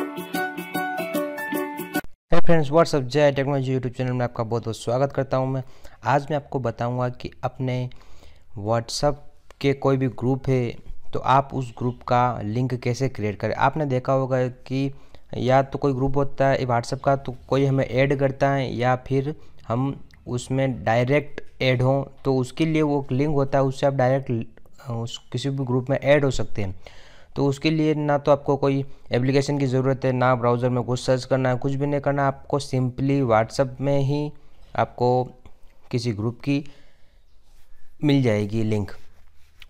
है friends WhatsApp Jai technology YouTube channel में आपका बहुत बहुत स्वागत करता हूं मैं आज मैं आपको बताऊंगा कि अपने व्हाट्सअप के कोई भी ग्रुप है तो आप उस ग्रुप का लिंक कैसे क्रिएट करें आपने देखा होगा कि या तो कोई ग्रुप होता है व्हाट्सअप का तो कोई हमें ऐड करता है या फिर हम उसमें डायरेक्ट ऐड हों तो उसके लिए वो लिंक होता है उससे आप डायरेक्ट उस किसी भी ग्रुप में ऐड हो सकते हैं तो उसके लिए ना तो आपको कोई एप्लीकेशन की ज़रूरत है ना ब्राउज़र में कुछ सर्च करना है कुछ भी नहीं करना आपको सिंपली व्हाट्सअप में ही आपको किसी ग्रुप की मिल जाएगी लिंक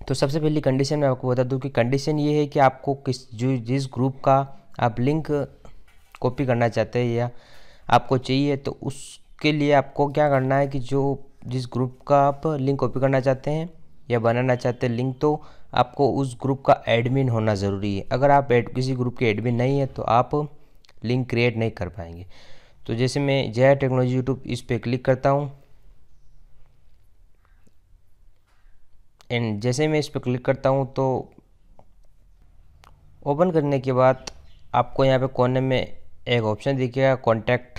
तो सबसे पहली कंडीशन मैं आपको बता दूं कि कंडीशन ये है कि आपको किस जो जिस ग्रुप का आप लिंक कॉपी करना चाहते हैं या आपको चाहिए तो उसके लिए आपको क्या करना है कि जो जिस ग्रुप का आप लिंक कॉपी करना चाहते हैं या बनाना चाहते हैं लिंक तो आपको उस ग्रुप का एडमिन होना ज़रूरी है अगर आप एड किसी ग्रुप के एडमिन नहीं है तो आप लिंक क्रिएट नहीं कर पाएंगे तो जैसे मैं जया टेक्नोलॉजी यूट्यूब इस पर क्लिक करता हूँ एंड जैसे मैं इस पर क्लिक करता हूँ तो ओपन करने के बाद आपको यहाँ पे कोने में एक ऑप्शन दिखेगा कॉन्टैक्ट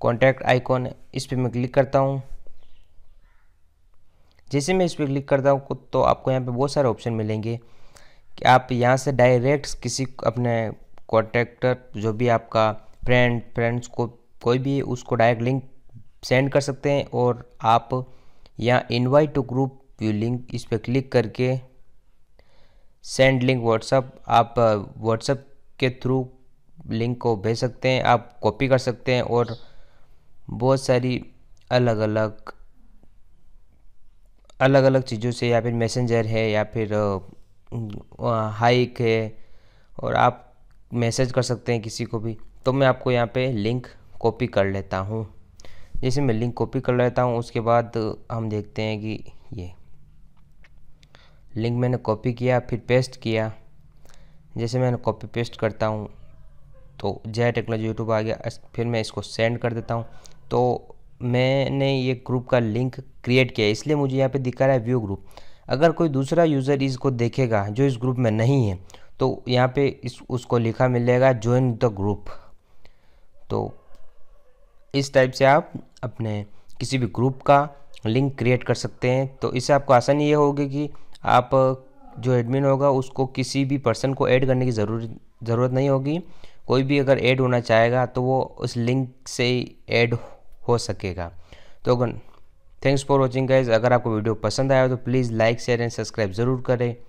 कॉन्टैक्ट आइकॉन इस पर मैं क्लिक करता हूँ जैसे मैं इस पर क्लिक करता हूँ तो आपको यहाँ पे बहुत सारे ऑप्शन मिलेंगे कि आप यहाँ से डायरेक्ट किसी अपने कॉन्टेक्टर जो भी आपका फ्रेंड फ्रेंड्स को कोई भी उसको डायरेक्ट लिंक सेंड कर सकते हैं और आप यहाँ invite to group view link इस पर क्लिक करके सेंड लिंक व्हाट्सअप आप व्हाट्सअप के थ्रू लिंक को भेज सकते हैं आप कॉपी कर सकते हैं और बहुत सारी अलग अलग अलग अलग चीज़ों से या फिर मैसेंजर है या फिर हाइक है और आप मैसेज कर सकते हैं किसी को भी तो मैं आपको यहाँ पे लिंक कॉपी कर लेता हूँ जैसे मैं लिंक कॉपी कर लेता हूँ उसके बाद हम देखते हैं कि ये लिंक मैंने कॉपी किया फिर पेस्ट किया जैसे मैंने कॉपी पेस्ट करता हूँ तो जय टेक्नोलॉजी यूट्यूब आ गया फिर मैं इसको सेंड कर देता हूँ तो मैंने ये ग्रुप का लिंक क्रिएट किया है इसलिए मुझे यहाँ पे दिखा रहा है व्यू ग्रुप अगर कोई दूसरा यूज़र इसको देखेगा जो इस ग्रुप में नहीं है तो यहाँ पे इस उसको लिखा मिलेगा ज्वाइन द ग्रुप तो इस टाइप से आप अपने किसी भी ग्रुप का लिंक क्रिएट कर सकते हैं तो इससे आपको आसानी ये होगी कि आप जो एडमिन होगा उसको किसी भी पर्सन को ऐड करने की ज़रूरत ज़रूरत नहीं होगी कोई भी अगर ऐड होना चाहेगा तो वो उस लिंक से ऐड हो सकेगा तो थैंक्स फॉर वॉचिंग गाइज अगर आपको वीडियो पसंद आया हो तो please like share and subscribe ज़रूर करें